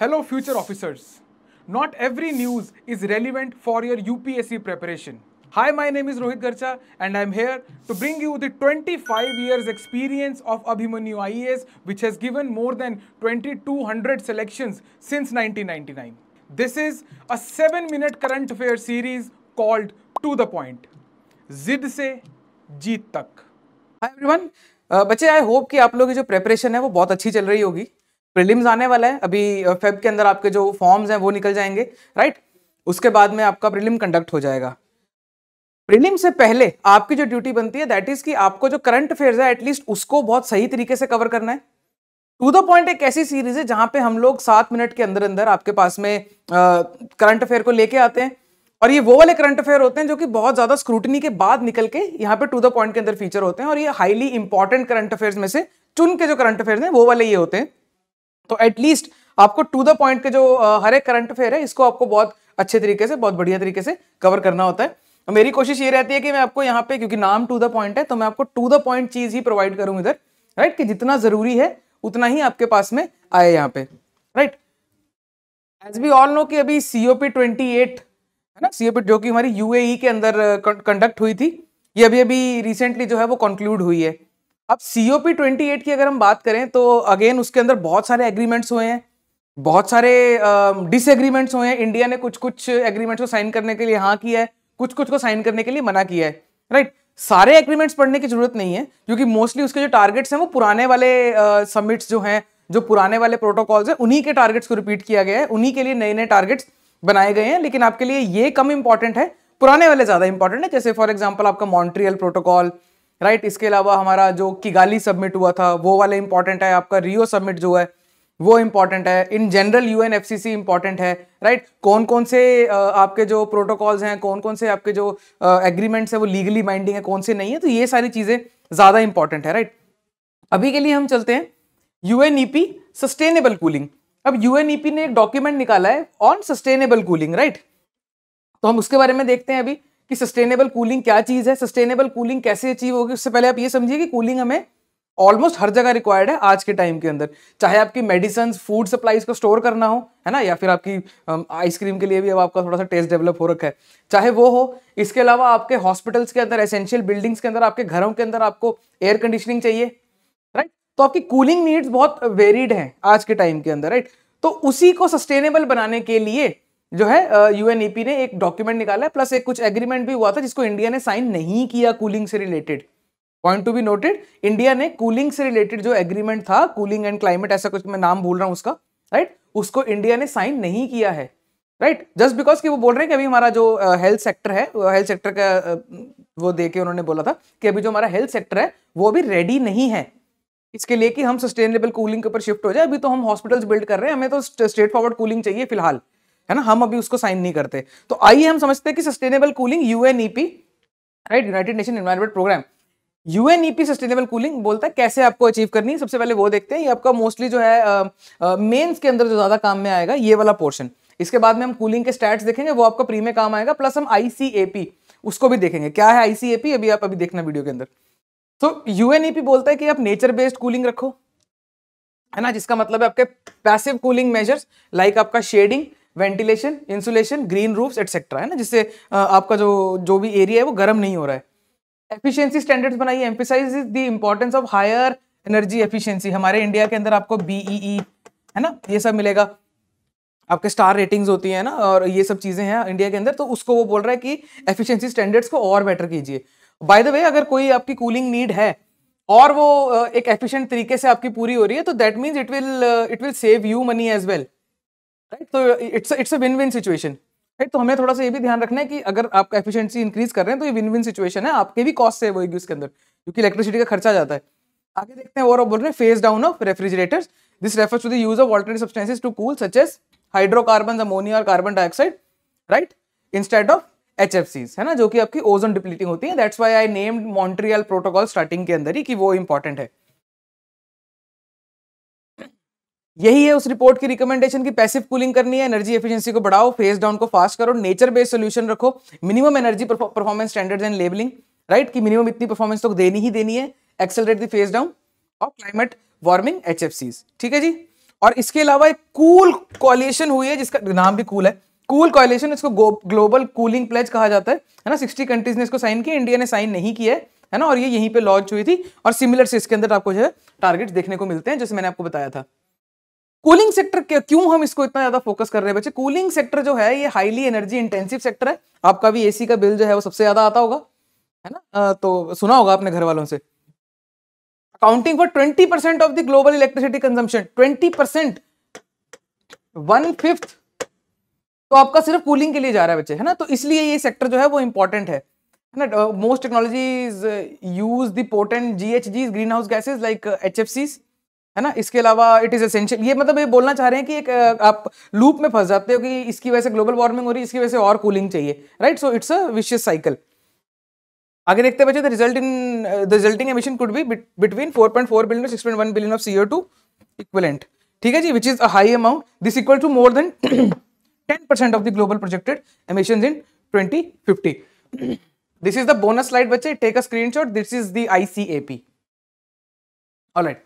Hello future officers. Not every news is relevant for your UPSC preparation. Hi, my name is Rohit Garcha and I'm here to bring you the 25 years experience of Abhimanyu IAS which has given more than 2200 selections since 1999. This is a 7 minute current affair series called To The Point. जिद से जीत तक hi everyone बच्चे I hope कि आप लोगों की जो preparation है वो बहुत अच्छी चल रही होगी प्रिलिम्स आने वाला है अभी फेब के अंदर आपके जो फॉर्म्स हैं वो निकल जाएंगे राइट उसके बाद में आपका प्रिलिम कंडक्ट हो जाएगा प्रीलिम से पहले आपकी जो ड्यूटी बनती है दैट इज कि आपको जो करंट अफेयर्स है एटलीस्ट उसको बहुत सही तरीके से कवर करना है टू द पॉइंट एक ऐसी सीरीज है जहां पे हम लोग सात मिनट के अंदर अंदर आपके पास में करंट अफेयर को लेके आते हैं और ये वो वाले करंट अफेयर होते हैं जो कि बहुत ज्यादा स्क्रूटनी के बाद निकल के यहाँ पे टू द पॉइंट के अंदर फीचर होते हैं और ये हाईली इंपॉर्टेंट करंट अफेयर में से चुन के जो करंट अफेयर हैं वो वाले ये होते हैं तो एटलीस्ट आपको टू द पॉइंट के जो हर एक करंट अफेयर है इसको आपको बहुत अच्छे तरीके से बहुत बढ़िया तरीके से कवर करना होता है तो मेरी कोशिश ये रहती है कि मैं आपको यहाँ पे क्योंकि नाम टू द पॉइंट है तो मैं आपको टू द पॉइंट चीज ही प्रोवाइड करूँ इधर राइट कि जितना जरूरी है उतना ही आपके पास में आए यहाँ पे right as we all know कि अभी सीओपी ट्वेंटी एट है ना सीओपी जो कि हमारी यूएई e के अंदर कंडक्ट हुई थी ये अभी अभी रिसेंटली जो है वो कंक्लूड हुई है अब सीओपी ट्वेंटी एट की अगर हम बात करें तो अगेन उसके अंदर बहुत सारे एग्रीमेंट्स हुए हैं बहुत सारे डिसएग्रीमेंट्स uh, हुए हैं इंडिया ने कुछ कुछ एग्रीमेंट्स को साइन करने के लिए हाँ किया है कुछ कुछ को साइन करने के लिए मना किया है राइट सारे एग्रीमेंट्स पढ़ने की जरूरत नहीं है क्योंकि मोस्टली उसके जो टारगेट्स हैं वो पुराने वाले समिट्स uh, जो हैं जो पुराने वाले प्रोटोकॉल्स हैं उन्हीं के टारगेट्स को रिपीट किया गया है उन्हीं के लिए नए नए टारगेट्स बनाए गए हैं लेकिन आपके लिए ये कम इंपॉर्टेंट है पुराने वाले ज़्यादा इंपॉर्टेंट है जैसे फॉर एग्जाम्पल आपका मॉन्ट्रियल प्रोटोकॉल राइट इसके अलावा हमारा जो किगाली सबमिट हुआ था वो वाला इंपॉर्टेंट है आपका रियो सबमिट जो है वो इंपॉर्टेंट है in general U N F C C important है राइट right? कौन कौन से आपके जो प्रोटोकॉल्स हैं कौन कौन से आपके जो एग्रीमेंट्स हैं वो लीगली बाइंडिंग है कौन से नहीं है तो ये सारी चीज़ें ज़्यादा इंपॉर्टेंट है राइट right? अभी के लिए हम चलते हैं U N E P sustainable cooling अब यू एन ई पी ने एक डॉक्यूमेंट निकाला है ऑन सस्टेनेबल कूलिंग राइट तो हम उसके बारे में देखते हैं अभी कि सस्टेनेबल कूलिंग क्या चीज़ है सस्टेनेबल कूलिंग कैसे अचीव होगी उससे पहले आप ये समझिए कि कूलिंग हमें ऑलमोस्ट हर जगह रिक्वायर्ड है आज के टाइम के अंदर चाहे आपकी मेडिसन फूड सप्लाईज को स्टोर करना हो है ना या फिर आपकी आइसक्रीम के लिए भी अब आपका थोड़ा सा टेस्ट डेवलप हो रखा है चाहे वो हो इसके अलावा आपके हॉस्पिटल्स के अंदर एसेंशियल बिल्डिंग्स के अंदर आपके घरों के अंदर आपको एयर कंडीशनिंग चाहिए राइट तो आपकी कूलिंग नीड्स बहुत वेरिड हैं आज के टाइम के अंदर राइट तो उसी को सस्टेनेबल बनाने के लिए जो है यूएनईपी ने एक डॉक्यूमेंट निकाला है प्लस एक कुछ एग्रीमेंट भी हुआ था जिसको इंडिया ने साइन नहीं किया कूलिंग से related point to be noted India ने कूलिंग से रिलेटेड जो एग्रीमेंट था कूलिंग एंड क्लाइमेट ऐसा कुछ मैं नाम बोल रहा हूँ उसका राइट right? उसको इंडिया ने साइन नहीं किया है राइट जस्ट बिकॉज कि वो बोल रहे हैं कि अभी हमारा जो हेल्थ uh, सेक्टर है हेल्थ सेक्टर का वो दे के उन्होंने बोला था कि अभी जो हमारा हेल्थ सेक्टर है वो अभी रेडी नहीं है इसके लिए कि हम सस्टेनेबल कूलिंग के ऊपर शिफ्ट हो जाए अभी तो हम हॉस्पिटल्स बिल्ड कर रहे हैं हमें तो स्ट्रेट फॉरवर्ड कूलिंग चाहिए फिलहाल है ना हम अभी उसको साइन नहीं करते तो आइए हम समझते हैं कि sustainable cooling UNEP right United Nation environment programme UNEP sustainable cooling बोलता है कैसे आपको अचीव करनी है सबसे पहले वो देखते हैं ये आपका मोस्टली जो है uh, के अंदर जो ज्यादा काम में आएगा ये वाला पोर्शन इसके बाद में हम कूलिंग के स्टैट्स देखेंगे वो आपका प्री में काम आएगा प्लस हम आईसीएपी उसको भी देखेंगे क्या है आईसीएपी अभी आप अभी देखना वीडियो के अंदर तो यूएनईपी e बोलता है कि आप नेचर बेस्ड कूलिंग रखो है ना जिसका मतलब है आपके पैसिव कूलिंग मेजर्स लाइक आपका shading ventilation insulation green roofs etcetera है ना जिससे आपका जो जो भी एरिया है वो गर्म नहीं हो रहा है एफिशिएंसी स्टैंडर्ड्स बनाइए is the importance of higher energy efficiency हमारे इंडिया के अंदर आपको बीई e e, है ना ये सब मिलेगा आपके स्टार रेटिंग्स होती है ना और ये सब चीज़ें हैं इंडिया के अंदर तो उसको वो बोल रहा है कि एफिशिएंसी स्टैंडर्ड्स को और बेटर कीजिए बाय द वे अगर कोई आपकी कूलिंग नीड है और वो एक एफिशिएंट तरीके से आपकी पूरी हो रही है तो that means it will it will save you money as well right तो it's it's a win win situation right तो हमें थोड़ा सा ये भी ध्यान रखना है कि अगर आप एफिशिएंसी इंक्रीज कर रहे हैं तो ये विन विन सिचुएशन है आपके भी कॉस्ट सेव होगी उसके अंदर क्योंकि इलेक्ट्रिसिटी का खर्चा जाता है आगे देखते हैं और बोल रहे हैं phase down of refrigerators this refers to the use of alternate substances to cool such as hydrocarbon ammonia और carbon dioxide right instead of H है ना जो कि आपकी ओजोन डिप्लीटिंग होती है that's why I named Montreal protocol starting के अंदर ही कि वो इंपॉर्टेंट है यही है उस रिपोर्ट की रिकमेंडेशन की पैसिव कूलिंग करनी है एनर्जी एफिशिएंसी को बढ़ाओ फेस डाउन को फास्ट करो नेचर बेस्ड सोल्यूशन रखो minimum energy performance standard and labelling right कि मिनिमम इतनी परफॉर्मेंस तो देनी ही देनी है एक्सेलरेट दी फेस डाउन और क्लाइमेट वार्मिंग एच ठीक है जी और इसके अलावा एक कूल कॉलेशन हुई है जिसका नाम भी कूल है कूल कॉलेशन इसको ग्लोबल कूलिंग प्लेज कहा जाता है है ना सिक्सटी कंट्रीज ने इसको साइन किया इंडिया ने साइन नहीं किया है है ना और ये यहीं पे लॉन्च हुई थी और सिमिलर से इसके अंदर आपको जो है टारगेट्स देखने को मिलते हैं जैसे मैंने आपको बताया था कूलिंग सेक्टर क्यों हम इसको इतना ज्यादा फोकस कर रहे हैं बच्चे कूलिंग सेक्टर जो है ये हाईली एनर्जी इंटेंसिव सेक्टर है आपका भी एसी का बिल जो है वो सबसे ज्यादा आता होगा है ना तो सुना होगा आपने घर वालों से accounting for twenty percent of the global electricity consumption twenty percent one fifth तो आपका सिर्फ कूलिंग के लिए जा रहा है बच्चे है ना तो इसलिए ये सेक्टर जो है वो इंपॉर्टेंट है ना most portent G H G greenhouse gases like H F Cs है ना इसके अलावा इट इज असेंशियल ये मतलब ये बोलना चाह रहे हैं कि एक आप लूप में फंस जाते हो कि इसकी वजह से ग्लोबल वार्मिंग हो रही है इसकी वजह से और कूलिंग चाहिए right so it's a vicious cycle आगे देखते बच्चे the result in the resulting emission could be between 4.4 billion to 6.1 billion of two equivalent ठीक है जी which is a high amount this equal to more than 10% of the global projected emission in 2050 this is the bonus slide बच्चे take a screenshot this is the ICAP alright